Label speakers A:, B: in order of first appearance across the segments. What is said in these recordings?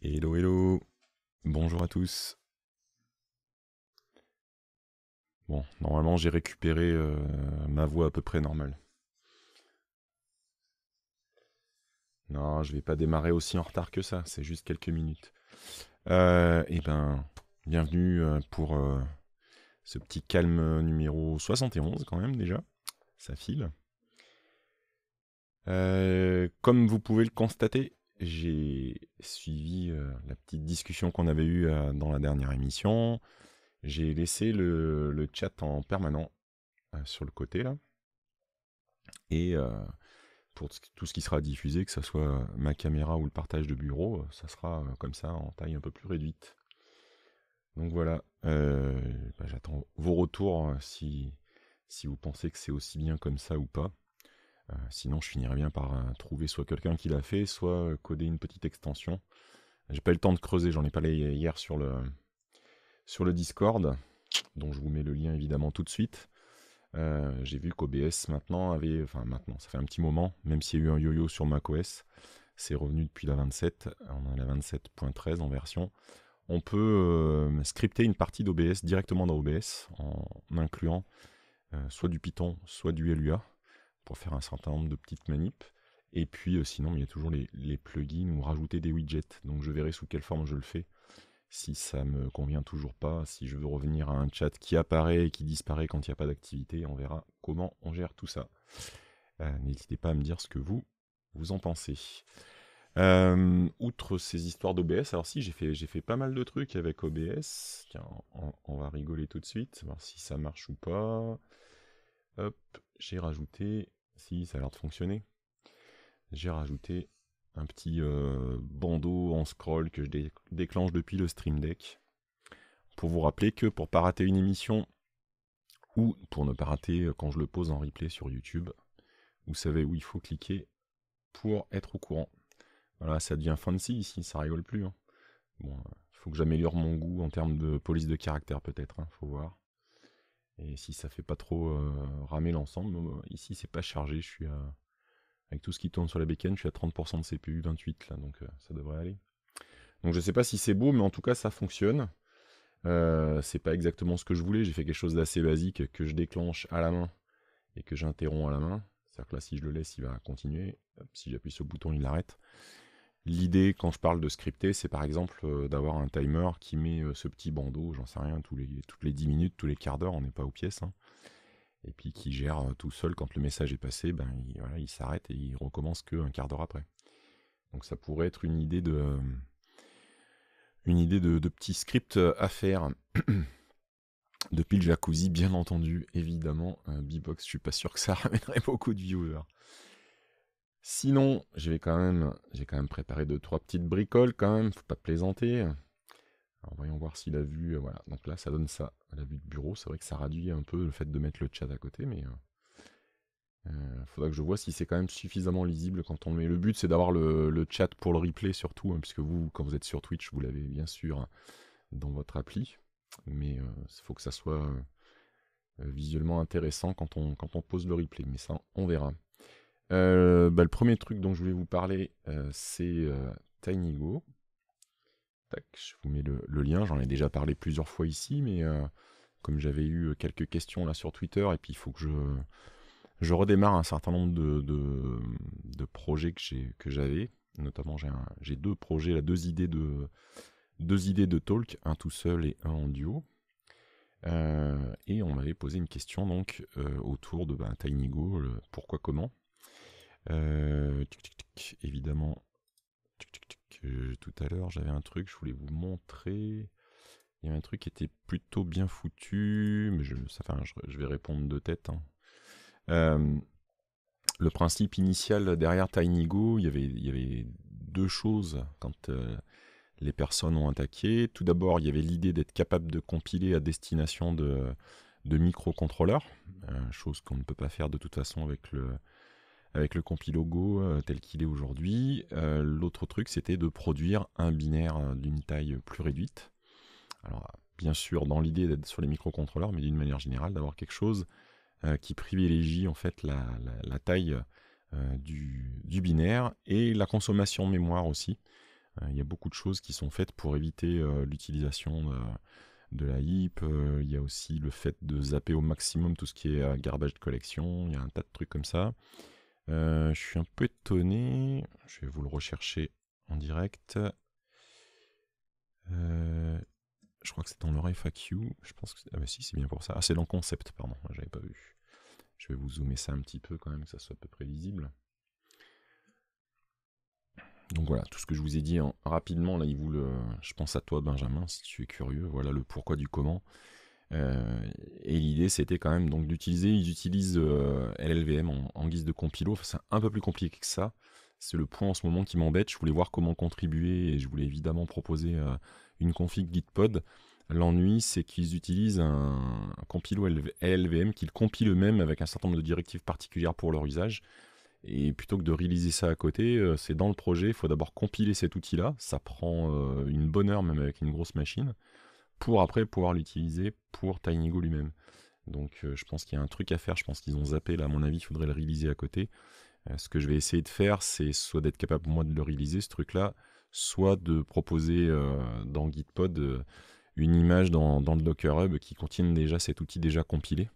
A: Hello, hello. Bonjour à tous. Bon, normalement j'ai récupéré euh, ma voix à peu près normale. Non, je vais pas démarrer aussi en retard que ça, c'est juste quelques minutes. Euh, et eh ben, bienvenue euh, pour euh, ce petit calme numéro 71 quand même déjà. Ça file. comme vous pouvez le constater, j'ai suivi euh, la petite discussion qu'on avait eue euh, dans la dernière émission. J'ai laissé le, chat en permanent euh, sur le côté là. Et pour tout ce qui sera diffusé, que ce soit ma caméra ou le partage de bureau, ça sera comme ça en taille un peu plus réduite. Donc voilà, bah, j'attends vos retours hein, si vous pensez que c'est aussi bien comme ça ou pas. Euh, sinon, je finirai bien par euh, trouver soit quelqu'un qui l'a fait, soit euh, coder une petite extension. J'ai pas eu le temps de creuser, j'en ai parlé hier sur le, sur le Discord, dont je vous mets le lien évidemment tout de suite. j'ai vu qu'OBS maintenant avait, enfin maintenant, ça fait un petit moment, même s'il y a eu un yo-yo sur macOS, c'est revenu depuis la 27, on a la 27.13 en version. On peut scripter une partie d'OBS directement dans OBS en incluant soit du Python, soit du LUA pour faire un certain nombre de petites manips. Et puis euh, sinon, il y a toujours les, plugins ou rajouter des widgets. Donc je verrai sous quelle forme je le fais. Si ça me convient toujours pas, si je veux revenir à un chat qui apparaît et qui disparaît quand il n'y a pas d'activité, on verra comment on gère tout ça. Euh, n'hésitez pas à me dire ce que vous, vous en pensez. Euh, outre ces histoires d'OBS, alors si j'ai fait, fait pas mal de trucs avec OBS. on, on, va rigoler tout de suite, voir si ça marche ou pas. Hop, j'ai rajouté si, ça a l'air de fonctionner. J'ai rajouté un petit euh, bandeau en scroll que je déclenche depuis le Stream Deck pour vous rappeler que pour pas rater une émission ou pour ne pas rater euh, quand je le pose en replay sur YouTube, vous savez où il faut cliquer pour être au courant. Voilà, ça devient fancy ici, ça rigole plus. Hein. Bon, il euh, faut que j'améliore mon goût en termes de police de caractère peut-être, hein, faut voir. Et si ça fait pas trop euh, ramer l'ensemble, euh, ici c'est pas chargé, je suis avec tout ce qui tourne sur la bécane, je suis à 30% de CPU, 28 là, donc euh, ça devrait aller. Donc je sais pas si c'est beau, mais en tout cas ça fonctionne. c'est pas exactement ce que je voulais, j'ai fait quelque chose d'assez basique que je déclenche à la main et que j'interromps à la main. C'est-à-dire que là si je le laisse il va continuer, si j'appuie sur le bouton il l'arrête. L'idée, quand je parle de scripter, c'est par exemple euh, d'avoir un timer qui met euh, ce petit bandeau, j'en sais rien, tous les, toutes les 10 minutes, tous les quarts d'heure, on n'est pas aux pièces, hein. et puis qui gère euh, tout seul quand le message est passé, ben, il, s'arrête et il recommence qu'un quart d'heure après. Donc ça pourrait être une idée de, une idée de, de petit script à faire. Depuis le jacuzzi, bien entendu, évidemment, B-Box, je suis pas sûr que ça ramènerait beaucoup de viewers. Sinon, quand même, j'ai quand même préparé deux trois petites bricoles quand même, faut pas plaisanter. voyons voir si la vue, euh, voilà. Donc là, ça donne ça, la vue de bureau. C'est vrai que ça réduit un peu le fait de mettre le chat à côté, mais il euh, euh, faudra que je vois si c'est quand même suffisamment lisible quand on met. Le but, c'est d'avoir le, chat pour le replay surtout, hein, puisque vous, quand vous êtes sur Twitch, vous l'avez bien sûr dans votre appli, mais il faut que ça soit visuellement intéressant quand on, quand on pose le replay. Mais ça, on verra. Euh, bah, le premier truc dont je voulais vous parler, euh, c'est euh, TinyGo. Tac, je vous mets le, lien, j'en ai déjà parlé plusieurs fois ici, mais comme j'avais eu quelques questions là sur Twitter, et puis il faut que je, je redémarre un certain nombre de, projets que j'avais. Notamment, j'ai deux projets, deux idées de deux idées de talk, un tout seul et un en duo. et on m'avait posé une question donc autour de ben, TinyGo, pourquoi comment. Euh, évidemment, euh, tout à l'heure, j'avais un truc, je voulais vous montrer. Il y avait un truc qui était plutôt bien foutu, mais je, vais répondre de tête. Hein. Euh, le principe initial derrière TinyGo, il y avait, il y avait deux choses quand les personnes ont attaqué. Tout d'abord, il y avait l'idée d'être capable de compiler à destination de, microcontrôleurs, chose qu'on ne peut pas faire de toute façon avec le, avec le compilogo euh, tel qu'il est aujourd'hui. Euh, l'autre truc, c'était de produire un binaire euh, d'une taille plus réduite. Alors, bien sûr, dans l'idée d'être sur les microcontrôleurs, mais d'une manière générale, d'avoir quelque chose qui privilégie en fait la, taille du, binaire et la consommation mémoire aussi. Il y a beaucoup de choses qui sont faites pour éviter l'utilisation de la heap il y a aussi le fait de zapper au maximum tout ce qui est garbage de collection, il y a un tas de trucs comme ça. Euh, je suis un peu étonné. Je vais vous le rechercher en direct. Euh, je crois que c'est dans le FAQ. Je pense que ah bah si, c'est bien pour ça. Ah, c'est dans concept, pardon. J'avais pas vu. Je vais vous zoomer ça un petit peu quand même, que ça soit à peu près visible. Donc voilà, tout ce que je vous ai dit hein, rapidement, là, il vous le. Je pense à toi, Benjamin, si tu es curieux. Voilà le pourquoi du comment. Euh, et l'idée, c'était quand même donc d'utiliser, ils utilisent euh, LLVM en, guise de compilo. c'est un peu plus compliqué que ça. C'est le point en ce moment qui m'embête. Je voulais voir comment contribuer et je voulais évidemment proposer euh, une config Gitpod. L'ennui, c'est qu'ils utilisent un, un compilo LLVM qu'ils compilent eux-mêmes avec un certain nombre de directives particulières pour leur usage. Et plutôt que de réaliser ça à côté, c'est dans le projet, il faut d'abord compiler cet outil-là. Ça prend une bonne heure même avec une grosse machine pour après pouvoir l'utiliser pour TinyGo lui-même. Donc euh, je pense qu'il y a un truc à faire, je pense qu'ils ont zappé, là à mon avis il faudrait le réaliser à côté. Euh, ce que je vais essayer de faire, c'est soit d'être capable moi de le réaliser ce truc-là, soit de proposer euh, dans Gitpod une image dans, le Docker Hub qui contienne déjà cet outil déjà compilé,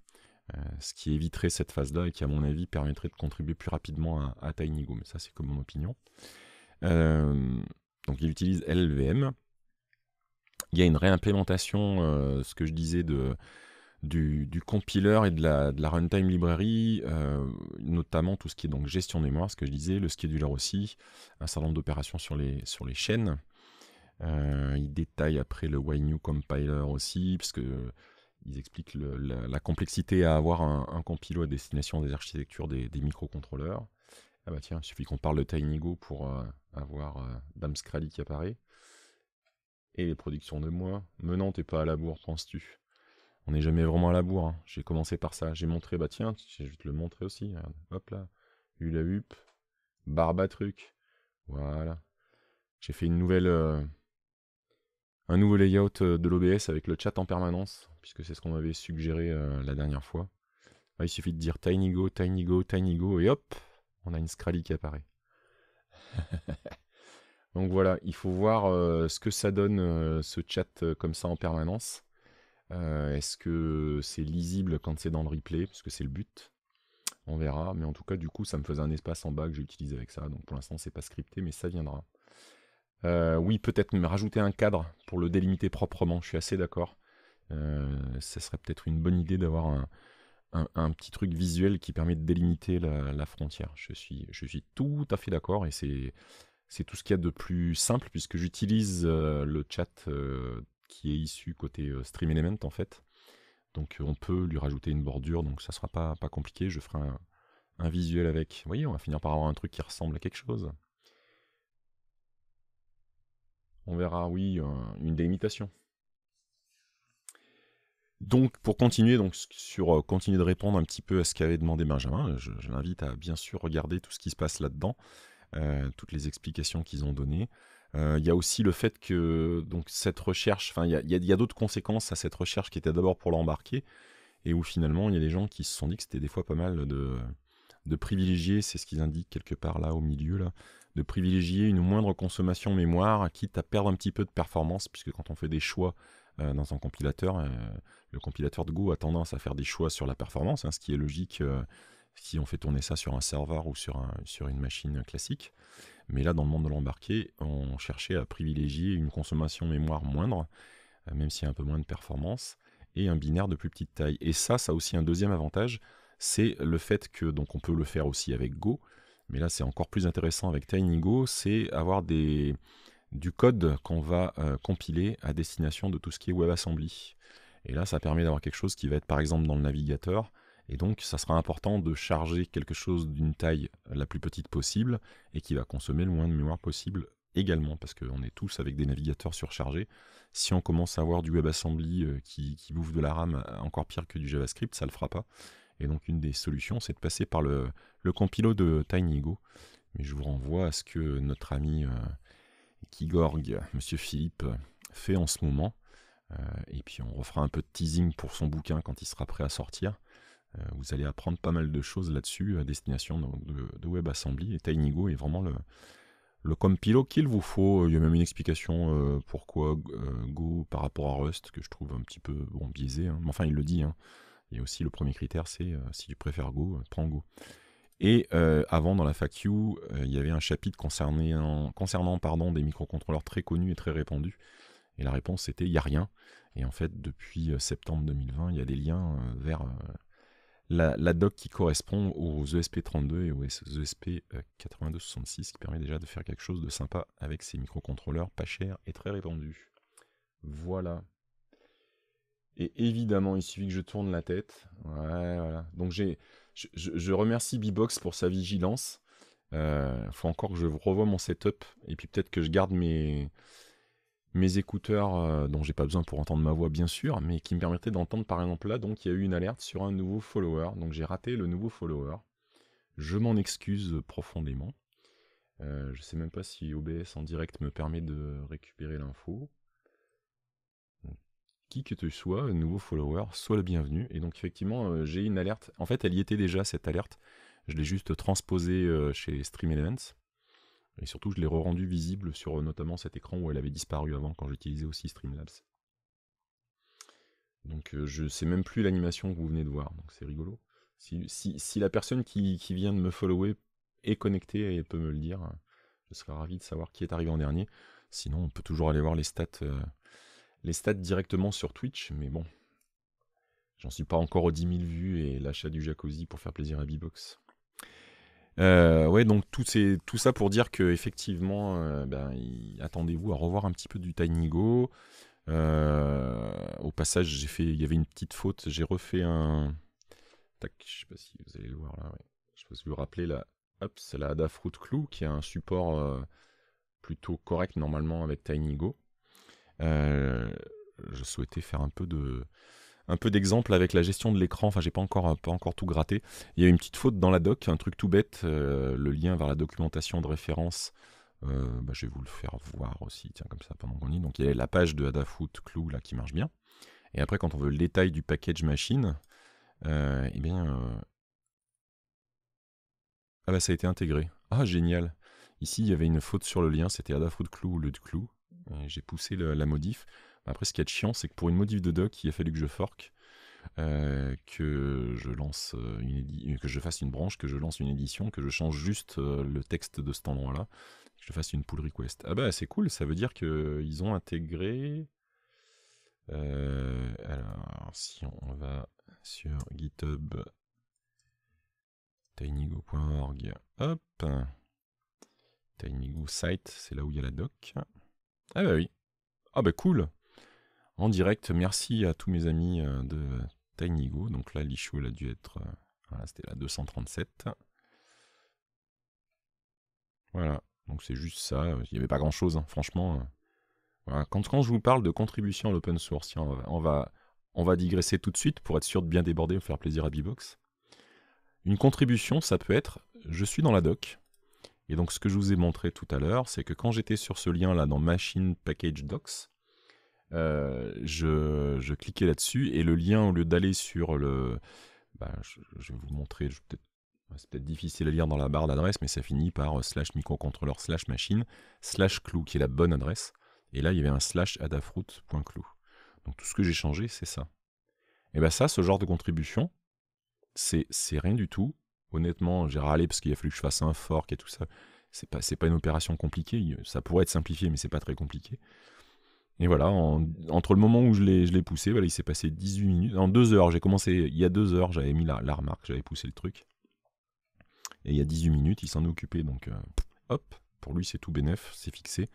A: ce qui éviterait cette phase-là et qui à mon avis permettrait de contribuer plus rapidement à, à TinyGo, mais ça c'est comme mon opinion. donc il utilise LVM, il y a une réimplémentation, euh, ce que je disais, du, compiler et de la, runtime librairie, euh, notamment tout ce qui est donc gestion de mémoire, ce que je disais, le scheduler aussi, un certain nombre d'opérations sur les, chaînes. Euh, ils détaillent après le New compiler aussi, parce que ils expliquent la, complexité à avoir un, compilo à destination des architectures des, microcontrôleurs. Ah bah tiens, il suffit qu'on parle de TinyGo pour avoir euh, qui apparaît et les productions de moi. Menant, t'es pas à la bourre, penses-tu On n'est jamais vraiment à la bourre. Hein. J'ai commencé par ça. J'ai montré, bah tiens, je vais te le montrer aussi. Hop là. Hula hup. truc Voilà. J'ai fait une nouvelle. Euh, un nouveau layout euh, de l'OBS avec le chat en permanence, puisque c'est ce qu'on m'avait suggéré euh, la dernière fois. Ah, il suffit de dire tiny tiny go, go, tiny go, et hop, on a une Scrally qui apparaît. Donc voilà, il faut voir euh, ce que ça donne euh, ce chat euh, comme ça en permanence. Est-ce que c'est lisible quand c'est dans le replay Parce que c'est le but. On verra. Mais en tout cas, du coup, ça me faisait un espace en bas que j'utilise avec ça. Donc pour l'instant, c'est pas scripté, mais ça viendra. oui, peut-être me rajouter un cadre pour le délimiter proprement. Je suis assez d'accord. ça serait peut-être une bonne idée d'avoir un, petit truc visuel qui permet de délimiter la, la frontière. Je suis, je suis tout à fait d'accord et c'est c'est tout ce qu'il y a de plus simple puisque j'utilise euh, le chat euh, qui est issu côté euh, Stream Element en fait. Donc on peut lui rajouter une bordure, donc ça ne sera pas, pas compliqué. Je ferai un, visuel avec. Vous voyez, on va finir par avoir un truc qui ressemble à quelque chose. On verra, oui, une délimitation. Donc pour continuer, donc sur continuer de répondre un petit peu à ce qu'avait demandé Benjamin, je, je l'invite à bien sûr regarder tout ce qui se passe là-dedans. Euh, toutes les explications qu'ils ont données. Euh, il y a aussi le fait que donc, cette recherche, il y a, d'autres conséquences à cette recherche qui était d'abord pour l'embarquer, et où finalement il y a des gens qui se sont dit que c'était des fois pas mal de, de privilégier, c'est ce qu'ils indiquent quelque part là au milieu, là, de privilégier une moindre consommation mémoire, quitte à perdre un petit peu de performance, puisque quand on fait des choix euh, dans un compilateur, le compilateur de Go a tendance à faire des choix sur la performance, hein, ce qui est logique si on fait tourner ça sur un serveur ou sur, sur une machine classique. Mais là, dans le monde de l'embarqué, on cherchait à privilégier une consommation mémoire moindre, euh, même s'il y a un peu moins de performance, et un binaire de plus petite taille. Et ça, ça a aussi un deuxième avantage, c'est le fait que, donc on peut le faire aussi avec Go, mais là c'est encore plus intéressant avec TinyGo, c'est avoir des, du code qu'on va euh, compiler à destination de tout ce qui est WebAssembly. Et là, ça permet d'avoir quelque chose qui va être par exemple dans le navigateur, et donc, ça sera important de charger quelque chose d'une taille la plus petite possible et qui va consommer le moins de mémoire possible également, parce qu'on est tous avec des navigateurs surchargés. Si on commence à avoir du WebAssembly euh, qui, bouffe de la RAM euh, encore pire que du JavaScript, ça ne le fera pas. Et donc, une des solutions, c'est de passer par le, le compilo de TinyGo. Mais je vous renvoie à ce que notre ami euh, Kigorg, monsieur Philippe, fait en ce moment. et puis, on refera un peu de teasing pour son bouquin quand il sera prêt à sortir. Euh, vous allez apprendre pas mal de choses là-dessus à destination de, WebAssembly. Et TinyGo est vraiment le, le compilo qu'il vous faut. Il y a même une explication euh, pourquoi euh, Go par rapport à Rust, que je trouve un petit peu biaisé. Hein. Mais enfin, il le dit. Hein. Et aussi, le premier critère, c'est si tu préfères Go, prends Go. Et avant, dans la FAQ, il y avait un chapitre concernant, concernant pardon, des microcontrôleurs très connus et très répandus. Et la réponse était il n'y a rien. Et en fait, depuis septembre 2020, il y a des liens vers la, doc qui correspond aux ESP32 et aux e euh, ESP8266 qui permet déjà de faire quelque chose de sympa avec ces microcontrôleurs pas chers et très répandus. Voilà. Et évidemment, il suffit que je tourne la tête. voilà. Donc j'ai, je, remercie Bbox pour sa vigilance. Il euh, faut encore que je revoie mon setup et puis peut-être que je garde mes, mes écouteurs euh, dont j'ai pas besoin pour entendre ma voix bien sûr, mais qui me permettaient d'entendre par exemple là, donc il y a eu une alerte sur un nouveau follower, donc j'ai raté le nouveau follower. Je m'en excuse profondément. je euh, je sais même pas si OBS en direct me permet de récupérer l'info. Qui que tu sois, nouveau follower, sois le bienvenu. Et donc effectivement, euh, j'ai une alerte. En fait, elle y était déjà cette alerte. Je l'ai juste transposée chez Stream et surtout, je l'ai re-rendu visible sur euh, notamment cet écran où elle avait disparu avant quand j'utilisais aussi Streamlabs. Donc je euh, je sais même plus l'animation que vous venez de voir, donc c'est rigolo. Si, la personne qui, vient de me follower est connectée et peut me le dire, je serais ravi de savoir qui est arrivé en dernier. Sinon, on peut toujours aller voir les stats, euh, les stats directement sur Twitch, mais bon, j'en suis pas encore aux 10 000 vues et l'achat du jacuzzi pour faire plaisir à B-Box. Euh, ouais, donc tout, c'est tout ça pour dire que effectivement, euh, ben, attendez-vous à revoir un petit peu du TinyGo. Euh, au passage, j'ai fait, il y avait une petite faute, j'ai refait un. Tac, je sais pas si vous allez le voir là. Je peux vous rappeler rappeler là. Hop, c'est la Adafruit Clou qui a un support plutôt correct normalement avec TinyGo. je souhaitais faire un peu de un peu d'exemple avec la gestion de l'écran. Enfin, j'ai pas encore, euh, pas encore tout gratté. Il y a une petite faute dans la doc, un truc tout bête. Euh, le lien vers la documentation de référence, euh, bah, je vais vous le faire voir aussi, tiens, comme ça, pendant qu'on y est. Donc, il y a la page de Adafruit Clou là qui marche bien. Et après, quand on veut le détail du package machine, eh bien. Ah bah, ça a été intégré. Ah, génial! Ici, il y avait une faute sur le lien, c'était Adafruit Clou le Clou. J'ai poussé la modif. Après, ce qui est chiant, c'est que pour une modif de doc, il a fallu que je fork, euh, que je lance euh, une euh, que je fasse une branche, que je lance une édition, que je change juste le texte de cet endroit-là, que je fasse une pull request. Ah bah c'est cool, ça veut dire que ils ont intégré. alors, si on va sur GitHub tinygo.org, hop, tinygo site, c'est là où il y a la doc. Ah bah oui, ah bah cool, en direct. Merci à tous mes amis euh, de Tinygo. Donc là, l'issue, elle a dû être. Euh, voilà, c'était la 237. Voilà. Donc c'est juste ça. Il n'y avait pas grand chose, hein. franchement. Euh, quand, je vous parle de contribution à l'open source, on va, on, va, digresser tout de suite pour être sûr de bien déborder et faire plaisir à Bibox. Une contribution, ça peut être je suis dans la doc. Et donc ce que je vous ai montré tout à l'heure, c'est que quand j'étais sur ce lien là dans Machine Package Docs, euh, je, cliquais là-dessus et le lien, au lieu d'aller sur le. Bah, je, vais vous montrer, c'est peut-être difficile à lire dans la barre d'adresse, mais ça finit par euh, slash microcontrôleur slash machine slash clou qui est la bonne adresse. Et là, il y avait un slash adafruit.clou. Donc tout ce que j'ai changé, c'est ça. Et bien, bah, ça, ce genre de contribution, c'est rien du tout. Honnêtement, j'ai râlé parce qu'il a fallu que je fasse un fork et tout ça. C'est pas, pas une opération compliquée. Ça pourrait être simplifié, mais c'est pas très compliqué. Et voilà, entre le moment où je l'ai poussé, voilà, il s'est passé 18 minutes. En deux heures, j'ai commencé il y a deux heures, j'avais mis la, la remarque, j'avais poussé le truc. Et il y a 18 minutes, il s'en est occupé. Donc, euh, hop, pour lui, c'est tout bénef, c'est fixé.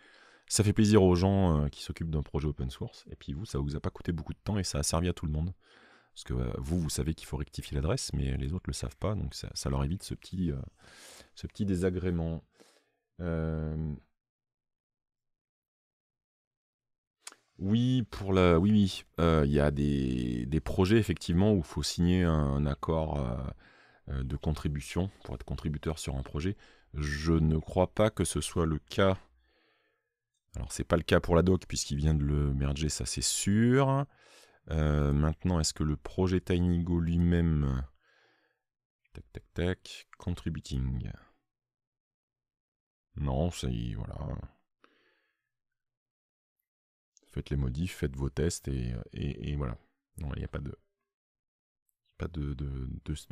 A: Ça fait plaisir aux gens euh, qui s'occupent d'un projet open source. Et puis vous, ça vous a pas coûté beaucoup de temps et ça a servi à tout le monde. Parce que euh, vous, vous savez qu'il faut rectifier l'adresse, mais les autres le savent pas. Donc ça, leur évite ce petit, ce petit désagrément. Oui, pour la... oui, oui. Euh, il y a des, projets, effectivement, où il faut signer un, accord euh, euh, de contribution pour être contributeur sur un projet. Je ne crois pas que ce soit le cas. Alors, c'est pas le cas pour la doc, puisqu'il vient de le merger, ça c'est sûr. maintenant, est-ce que le projet TinyGo lui-même. Tac, tac, tac. Contributing. Non, c'est. Voilà faites les modifs, faites vos tests et, voilà. il n'y a pas de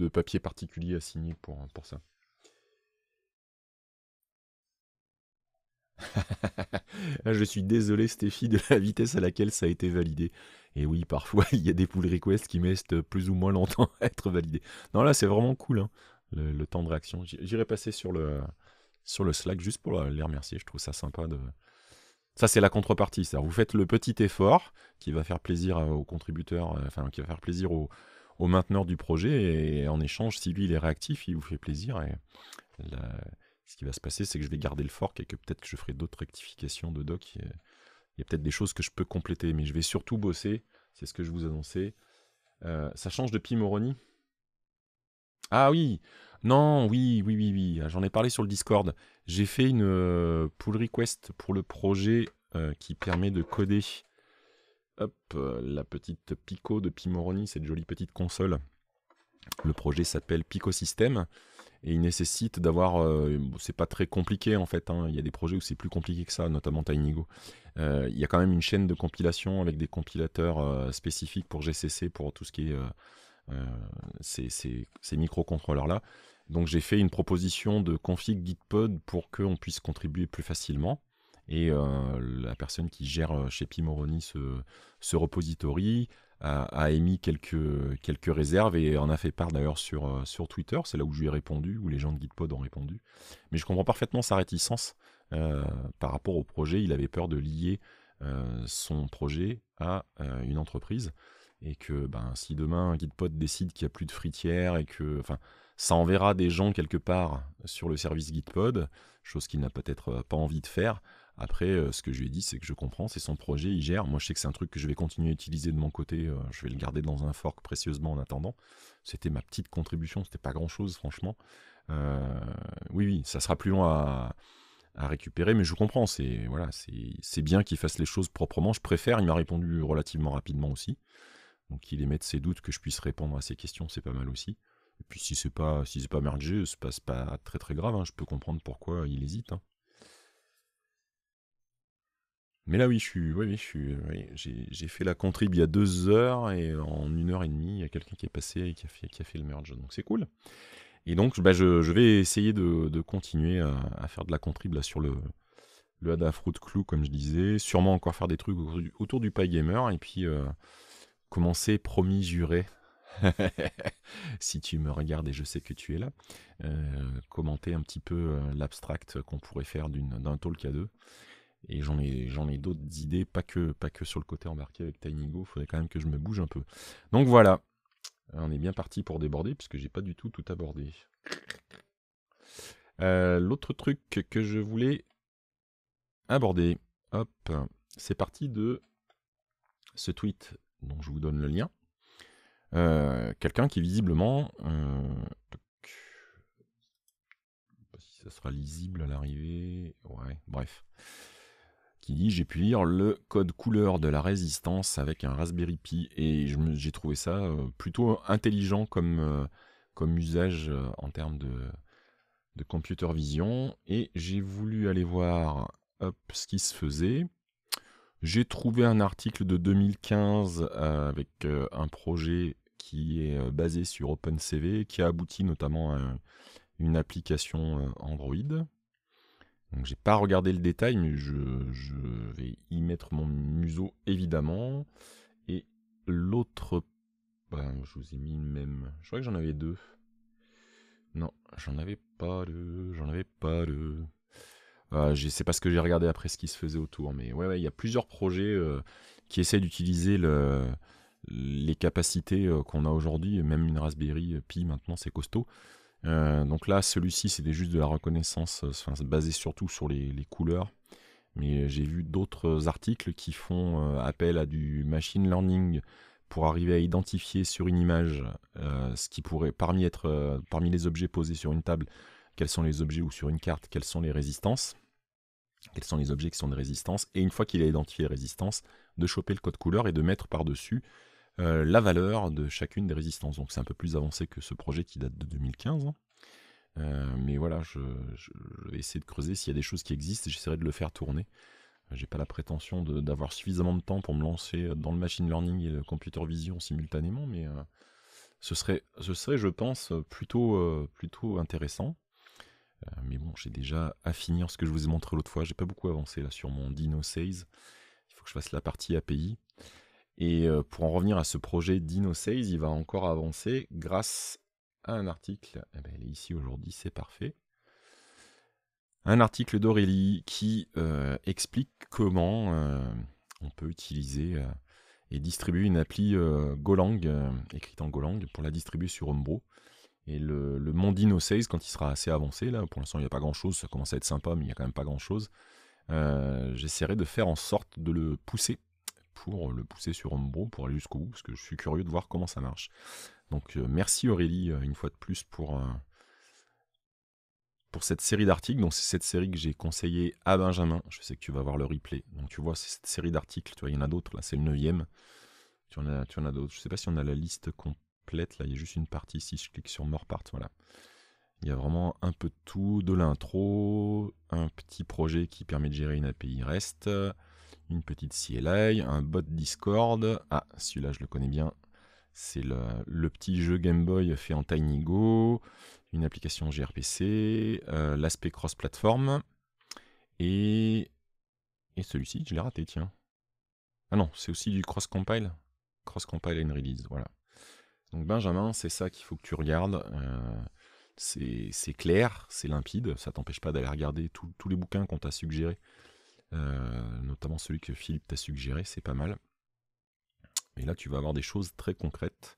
A: papier particulier à signer pour, ça. je suis désolé Stéphie de la vitesse à laquelle ça a été validé. Et oui, parfois il y a des pull requests qui mettent plus ou moins longtemps à être validés. Non là c'est vraiment cool hein, le, temps de réaction. J'irai passer sur le, sur le Slack juste pour les remercier. Je trouve ça sympa de, ça, c'est la contrepartie. Vous faites le petit effort qui va faire plaisir euh, aux contributeurs, euh, enfin, qui va faire plaisir aux, aux mainteneurs du projet. Et en échange, si lui, il est réactif, il vous fait plaisir. Et ce qui va se passer, c'est que je vais garder le fork et que peut-être que je ferai d'autres rectifications de doc. Il y a peut-être des choses que je peux compléter, mais je vais surtout bosser. C'est ce que je vous annonçais. Euh, ça change de Pimoroni. Ah oui non, oui, oui, oui, oui. Ah, j'en ai parlé sur le Discord. J'ai fait une euh, pull request pour le projet euh, qui permet de coder. Euh, la petite Pico de Pimoroni, cette jolie petite console. Le projet s'appelle Pico System et il nécessite d'avoir. c'est pas très compliqué en fait. Hein. Il y a des projets où c'est plus compliqué que ça, notamment Tinygo. il y a quand même une chaîne de compilation avec des compilateurs spécifiques pour GCC, pour tout ce qui est ces microcontrôleurs là. Donc j'ai fait une proposition de config Gitpod pour qu'on puisse contribuer plus facilement. Et euh, la personne qui gère euh, chez Pimoroni ce, ce repository a, émis quelques, quelques réserves et en a fait part d'ailleurs sur, euh, sur Twitter. C'est là où je lui ai répondu, où les gens de Gitpod ont répondu. Mais je comprends parfaitement sa réticence par rapport au projet. Il avait peur de lier euh, son projet à euh, une entreprise et que ben, si demain GitPod décide qu'il n'y a plus de fritière et que enfin ça enverra des gens quelque part sur le service GitPod, chose qu'il n'a peut-être euh, pas envie de faire. Après, ce que je lui ai dit, c'est que je comprends, c'est son projet, il gère. Moi, je sais que c'est un truc que je vais continuer à utiliser de mon côté. Je vais le garder dans un fork précieusement en attendant. C'était ma petite contribution, c'était pas grand-chose, franchement. oui, oui, ça sera plus loin à, à récupérer, mais je comprends, c'est voilà, c'est bien qu'il fasse les choses proprement. Je préfère, il m'a répondu relativement rapidement aussi, donc il émette ses doutes que je puisse répondre à ses questions, c'est pas mal aussi. Et puis si c'est pas si c'est pas mergé, se passe pas très très grave, hein. je peux comprendre pourquoi il hésite. Hein. Mais là oui, je suis, oui, je suis, j'ai fait la contrib il y a deux heures et en une heure et demie, il y a quelqu'un qui est passé et qui qui a fait le merge, donc c'est cool. Et donc, bah, je, vais essayer de, continuer à, faire de la contrib là, sur le, le Adafruit Clou, comme je disais. Sûrement encore faire des trucs autour du, PyGamer. Et puis, euh, commencer promis juré. si tu me regardes et je sais que tu es là, euh, commenter un petit peu euh, l'abstract qu'on pourrait faire d'un talk à deux. Et j'en ai, ai d'autres idées, pas que, pas que sur le côté embarqué avec TinyGo, faudrait quand même que je me bouge un peu. Donc voilà, on est bien parti pour déborder puisque j'ai pas du tout tout abordé. Euh, l'autre truc que je voulais aborder, hop, c'est parti de ce tweet dont je vous donne le lien. Euh, quelqu'un qui visiblement, euh, Je sais pas si ça sera lisible à l'arrivée, ouais, bref, qui dit j'ai pu lire le code couleur de la résistance avec un Raspberry Pi et j'ai trouvé ça euh, plutôt intelligent comme, euh, usage euh, en termes de, computer vision et j'ai voulu aller voir ce qui se faisait. J'ai trouvé un article de 2015 avec un projet qui est basé sur OpenCV qui a abouti notamment à une application Android donc j'ai pas regardé le détail, mais je, vais y mettre mon museau évidemment. Et l'autre, ben, je vous ai mis même. Je crois que j'en avais deux. Non, j'en avais pas deux, j'en avais pas deux. Ah, c'est je sais pas ce que j'ai regardé après ce qui se faisait autour, mais ouais, il y a plusieurs projets euh, qui essaient d'utiliser les capacités euh, qu'on a aujourd'hui, même une Raspberry euh, Pi maintenant c'est costaud. Euh, donc là, celui-ci, c'était juste de la reconnaissance, euh, enfin, basé surtout sur les, couleurs. Mais euh, j'ai vu d'autres articles qui font appel à du machine learning pour arriver à identifier sur une image ce qui pourrait, parmi, être, parmi les objets posés sur une table, quels sont les objets ou sur une carte, quelles sont les résistances quels sont les objets qui sont des résistances, et une fois qu'il a identifié les résistances, de choper le code couleur et de mettre par-dessus euh, la valeur de chacune des résistances. Donc c'est un peu plus avancé que ce projet qui date de 2015. Hein. Euh, mais voilà, je, vais essayer de creuser s'il y a des choses qui existent, j'essaierai de le faire tourner. Euh, j'ai pas la prétention d'avoir suffisamment de temps pour me lancer dans le machine learning et le computer vision simultanément, mais ce, serait, je pense, plutôt, plutôt intéressant. mais bon, j'ai déjà à finir ce que je vous ai montré l'autre fois. J'ai pas beaucoup avancé là sur mon Dino 16. Il faut que je fasse la partie API. Et euh, pour en revenir à ce projet Dino il va encore avancer grâce à un article. Eh ben, il est ici aujourd'hui, c'est parfait. Un article d'Aurélie qui euh, explique comment euh, on peut utiliser et distribuer une appli Golang, écrite en Golang, pour la distribuer sur Homebrew. Et le, monde Mondino quand il sera assez avancé, là, pour l'instant il n'y a pas grand chose, ça commence à être sympa, mais il n'y a quand même pas grand chose. J'essaierai de faire en sorte de le pousser pour euh, le pousser sur ombro pour aller jusqu'au bout, parce que je suis curieux de voir comment ça marche. Donc euh, merci Aurélie euh, une fois de plus pour, pour cette série d'articles. Donc c'est cette série que j'ai conseillée à Benjamin. Je sais que tu vas voir le replay. Donc tu vois, c'est cette série d'articles, tu vois, il y en a d'autres, là c'est le neuvième. Tu en as, tu en as d'autres. Je ne sais pas si on a la liste complète, là il y a juste une partie, Ici, je clique sur Parts. voilà. Il y a vraiment un peu de tout, de l'intro, un petit projet qui permet de gérer une API REST, une petite CLI, un bot Discord. Ah, celui-là, je le connais bien. C'est le, petit jeu Game Boy fait en TinyGo, une application gRPC, euh, l'aspect cross-platform. Et, et celui-ci, je l'ai raté, tiens. Ah non, c'est aussi du cross-compile. Cross-compile and release, voilà. Donc Benjamin, c'est ça qu'il faut que tu regardes. Euh, c'est clair, c'est limpide, ça t'empêche pas d'aller regarder tous les bouquins qu'on t'a suggérés euh, notamment celui que Philippe t'a suggéré, c'est pas mal. Et là, tu vas avoir des choses très concrètes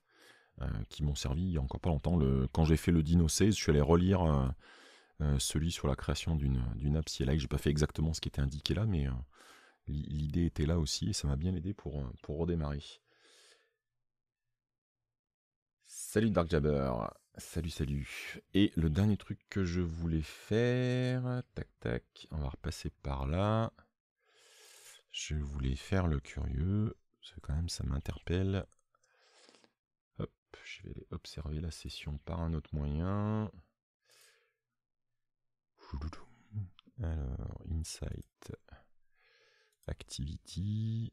A: euh, qui m'ont servi il y a encore pas longtemps. Le, quand j'ai fait le Dino je suis allé relire euh, celui sur la création d'une app CLI. Je n'ai pas fait exactement ce qui était indiqué là, mais l'idée était là aussi et ça m'a bien aidé pour, pour redémarrer. Salut Dark Jabber. Salut, salut. Et le dernier truc que je voulais faire, tac, tac, on va repasser par là. Je voulais faire le curieux, parce que quand même ça m'interpelle. Hop, je vais aller observer la session par un autre moyen. Alors, Insight, Activity.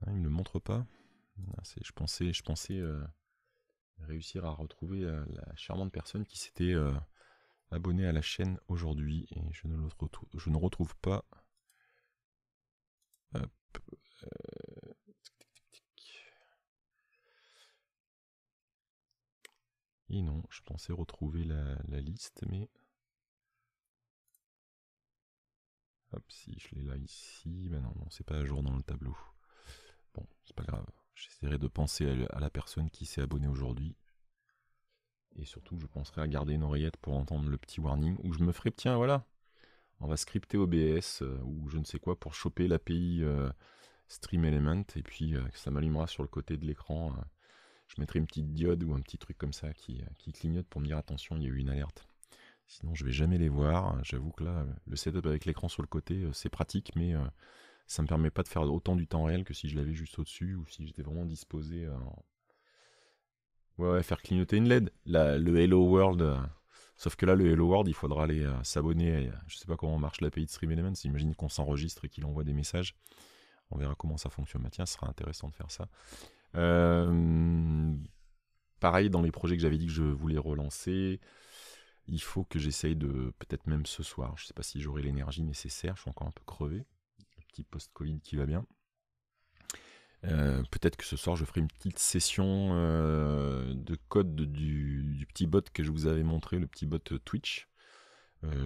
A: Ah, il ne le montre pas. Ah, je pensais, je pensais. Euh, réussir à retrouver euh, la charmante personne qui s'était euh, abonnée à la chaîne aujourd'hui. Et je ne, le retrouve, je ne retrouve pas. Hop. Euh, et non, je pensais retrouver la, liste, mais... Hop, si je l'ai là ici, ben non, non c'est pas à jour dans le tableau. Bon, c'est pas grave. J'essaierai de penser à la personne qui s'est abonnée aujourd'hui. Et surtout, je penserai à garder une oreillette pour entendre le petit warning où je me ferai, tiens, voilà, on va scripter OBS euh, ou je ne sais quoi pour choper l'API euh, Stream Element et puis euh, ça m'allumera sur le côté de l'écran. je mettrai une petite diode ou un petit truc comme ça qui, qui clignote pour me dire attention, il y a eu une alerte. Sinon, je vais jamais les voir. J'avoue que là, le setup avec l'écran sur le côté, c'est pratique, mais ça me permet pas de faire autant du temps réel que si je l'avais juste au-dessus ou si j'étais vraiment disposé à faire clignoter une LED. le Hello World. Euh, sauf que là, le Hello World, il faudra aller euh, s'abonner. À... Euh, je sais pas comment marche l'API de Stream Elements. J'imagine qu'on s'enregistre et qu'il envoie des messages. On verra comment ça fonctionne. tiens, ce sera intéressant de faire ça. Pareil, dans les projets que j'avais dit que je voulais relancer, il faut que j'essaye de, peut-être même ce soir, je ne sais pas si j'aurai l'énergie nécessaire, je suis encore un peu crevé post-Covid qui va bien. Euh, peut-être que ce soir je ferai une petite session euh, de code du, petit bot que je vous avais montré, le petit bot euh, Twitch.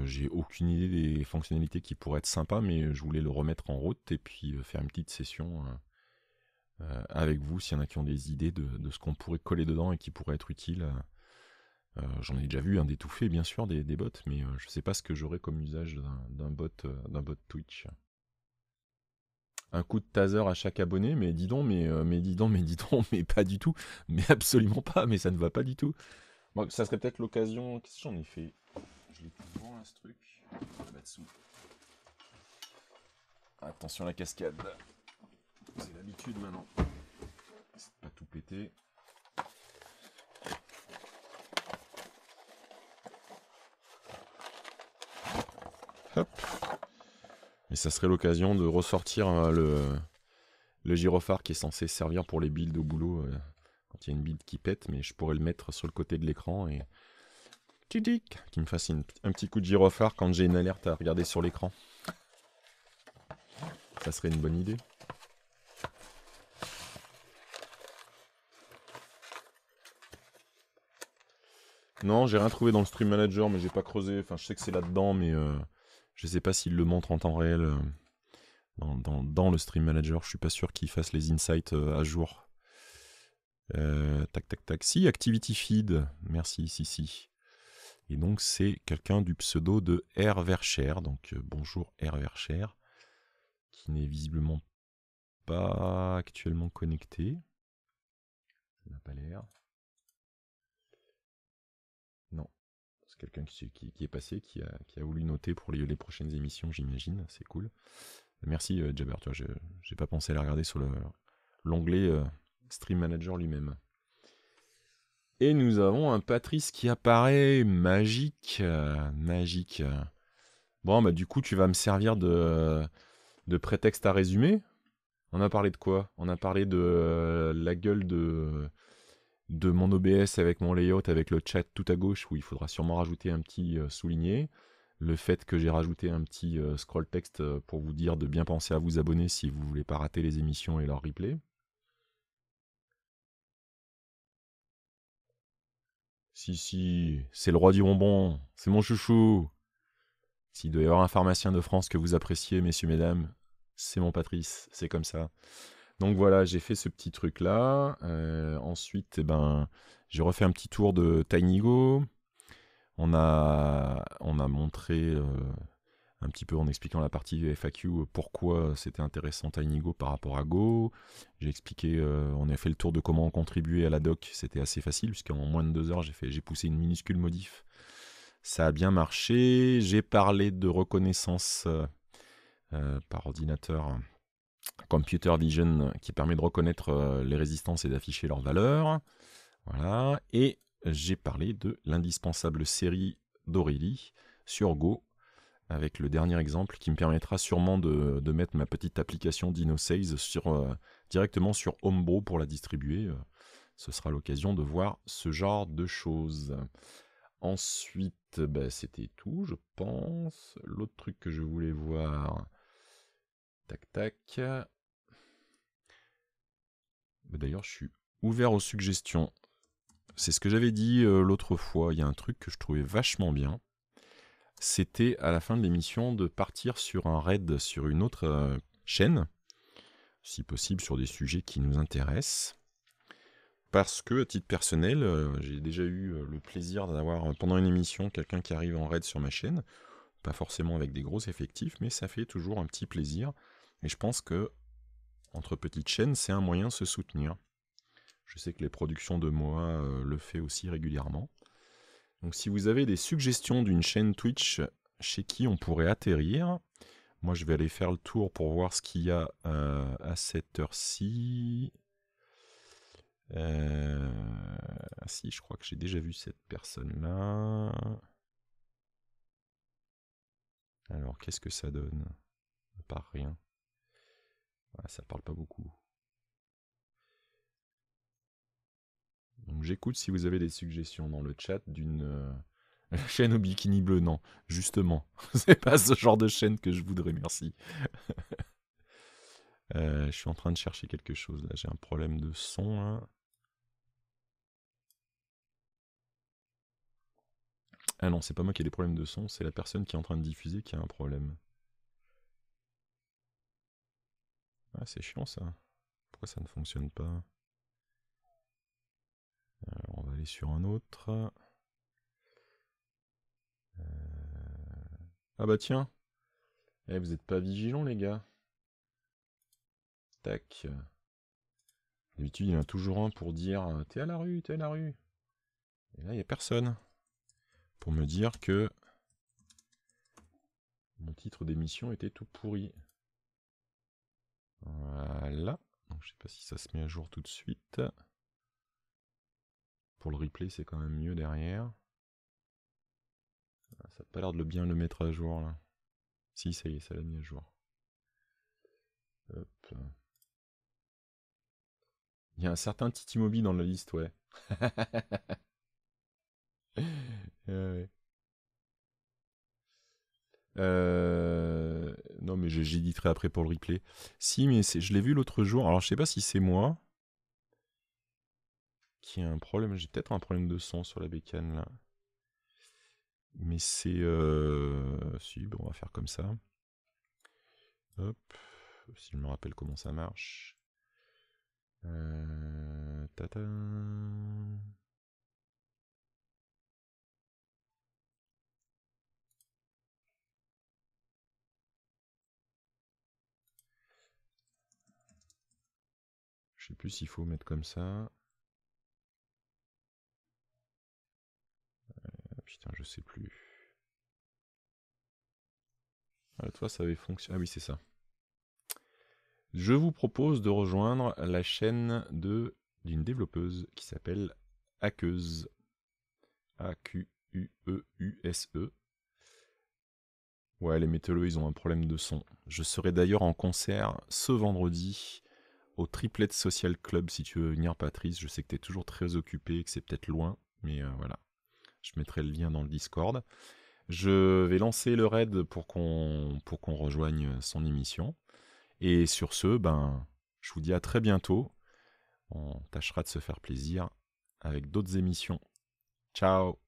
A: J'ai aucune idée des fonctionnalités qui pourraient être sympas, mais je voulais le remettre en route et puis faire une petite session avec vous s'il y en a qui ont des idées de, ce qu'on pourrait coller dedans et qui pourrait être utile. J'en ai déjà vu un hein, détouffé, bien sûr, des, des bots, mais je ne sais pas ce que j'aurais comme usage d'un bot, d'un bot Twitch un coup de taser à chaque abonné, mais dis donc, mais, euh, mais dis donc, mais dis donc, mais pas du tout, mais absolument pas, mais ça ne va pas du tout. Bon, ça serait peut-être l'occasion. Qu'est-ce que j'en ai fait Je l'ai toujours là ce truc. Là dessous. Attention à la cascade. C'est l'habitude maintenant. C'est pas tout péter. ça serait l'occasion de ressortir euh, le, le gyrophare qui est censé servir pour les builds au boulot euh, quand il y a une build qui pète, mais je pourrais le mettre sur le côté de l'écran et qui me fasse un petit coup de gyrophare quand j'ai une alerte à regarder sur l'écran. Ça serait une bonne idée. Non, j'ai rien trouvé dans le Stream Manager, mais j'ai pas creusé. Enfin, je sais que c'est là-dedans, mais euh, je ne sais pas s'il le montre en temps réel euh, dans, le Stream Manager. Je suis pas sûr qu'il fasse les insights euh, à jour. Euh, tac, tac, tac. Si, Activity Feed. Merci, si, si. Et donc, c'est quelqu'un du pseudo de R. Vercher. Donc, bonjour R. qui n'est visiblement pas actuellement connecté. Ça n'a pas l'air. quelqu'un qui, est passé, qui a, voulu noter pour les, prochaines émissions, j'imagine, c'est cool. Merci euh, Jabber, tu vois, j'ai pas pensé à la regarder sur l'onglet euh, Stream Manager lui-même. Et nous avons un Patrice qui apparaît magique, euh, magique. Bon, bah du coup, tu vas me servir de, de prétexte à résumer. On a parlé de quoi On a parlé de la gueule de de mon OBS avec mon layout, avec le chat tout à gauche, où il faudra sûrement rajouter un petit euh, souligné, le fait que j'ai rajouté un petit euh, scroll texte euh, pour vous dire de bien penser à vous abonner si vous voulez pas rater les émissions et leurs replays. Si, si, c'est le roi du bonbon, c'est mon chouchou. S'il doit y avoir un pharmacien de France que vous appréciez, messieurs, mesdames, c'est mon Patrice, c'est comme ça. Donc voilà, j'ai fait ce petit truc là. Euh, ensuite, eh ben, j'ai refait un petit tour de TinyGo. On a, on a montré euh, un petit peu en expliquant la partie FAQ pourquoi c'était intéressant TinyGo par rapport à Go. J'ai expliqué, euh, on a fait le tour de comment contribuer à la doc. C'était assez facile puisqu'en moins de deux heures, j'ai fait, j'ai poussé une minuscule modif. Ça a bien marché. J'ai parlé de reconnaissance par ordinateur computer vision euh, qui permet de reconnaître euh, les résistances et d'afficher leurs valeurs. Voilà. Et j'ai parlé de l'indispensable série d'Aurélie sur Go, avec le dernier exemple qui me permettra sûrement de, mettre ma petite application DinoSays euh, directement sur Homebrew pour la distribuer. Ce sera l'occasion de voir ce genre de choses. Ensuite, ben, c'était tout, je pense. L'autre truc que je voulais voir, tac, tac. D'ailleurs, je suis ouvert aux suggestions. C'est ce que j'avais dit euh, l'autre fois. Il y a un truc que je trouvais vachement bien. C'était à la fin de l'émission de partir sur un raid sur une autre euh, chaîne, si possible sur des sujets qui nous intéressent. Parce que, à titre personnel, euh, j'ai déjà eu le plaisir d'avoir pendant une émission quelqu'un qui arrive en raid sur ma chaîne. Pas forcément avec des gros effectifs, mais ça fait toujours un petit plaisir et je pense que, entre petites chaînes, c'est un moyen de se soutenir. Je sais que les productions de moi euh, le fait aussi régulièrement. Donc si vous avez des suggestions d'une chaîne Twitch chez qui on pourrait atterrir, moi je vais aller faire le tour pour voir ce qu'il y a euh, à cette heure-ci. Euh, si, je crois que j'ai déjà vu cette personne-là. Alors, qu'est-ce que ça donne Pas rien. Ouais, ça parle pas beaucoup. Donc j'écoute si vous avez des suggestions dans le chat d'une euh, chaîne au bikini bleu. Non, justement, c'est pas ce genre de chaîne que je voudrais, merci. Euh, je suis en train de chercher quelque chose là, j'ai un problème de son Ah non, c'est pas moi qui ai des problèmes de son, c'est la personne qui est en train de diffuser qui a un problème. Ah, c'est chiant ça. Pourquoi ça ne fonctionne pas on va aller sur un autre. Euh, ah bah tiens. Eh, vous n'êtes pas vigilants, les gars. Tac. D'habitude, il y en a toujours un pour dire euh, T'es à la rue, t'es à la rue. Et là, il n'y a personne pour me dire que mon titre d'émission était tout pourri. Voilà. je je sais pas si ça se met à jour tout de suite. Pour le replay, c'est quand même mieux derrière. Ah, ça n'a pas l'air de bien le mettre à jour là. Si, ça y est, ça l'a mis à jour. Il y a un certain Titi Mobi dans la liste, ouais. ouais. Euh non, mais j'éditerai après pour le replay. Si, mais je l'ai vu l'autre jour. Alors, je sais pas si c'est moi qui ai un problème. J'ai peut-être un problème de son sur la bécane là. Mais c'est. Euh, si, bon, on va faire comme ça. Hop. Si je me rappelle comment ça marche. Euh... Tata. Je sais plus s'il faut mettre comme ça. Euh, putain, je sais plus. Ah, toi, ça avait fonctionné. Ah oui, c'est ça. Je vous propose de rejoindre la chaîne de d'une développeuse qui s'appelle Aqueuse. A-Q-U-E-U-S-E. E. Ouais, les métallos, ils ont un problème de son. Je serai d'ailleurs en concert ce vendredi au Triplet Social Club si tu veux venir, Patrice. Je sais que tu es toujours très occupé, que c'est peut-être loin, mais euh, voilà. Je mettrai le lien dans le Discord. Je vais lancer le raid pour qu'on pour qu'on rejoigne son émission. Et sur ce, ben, je vous dis à très bientôt. On tâchera de se faire plaisir avec d'autres émissions. Ciao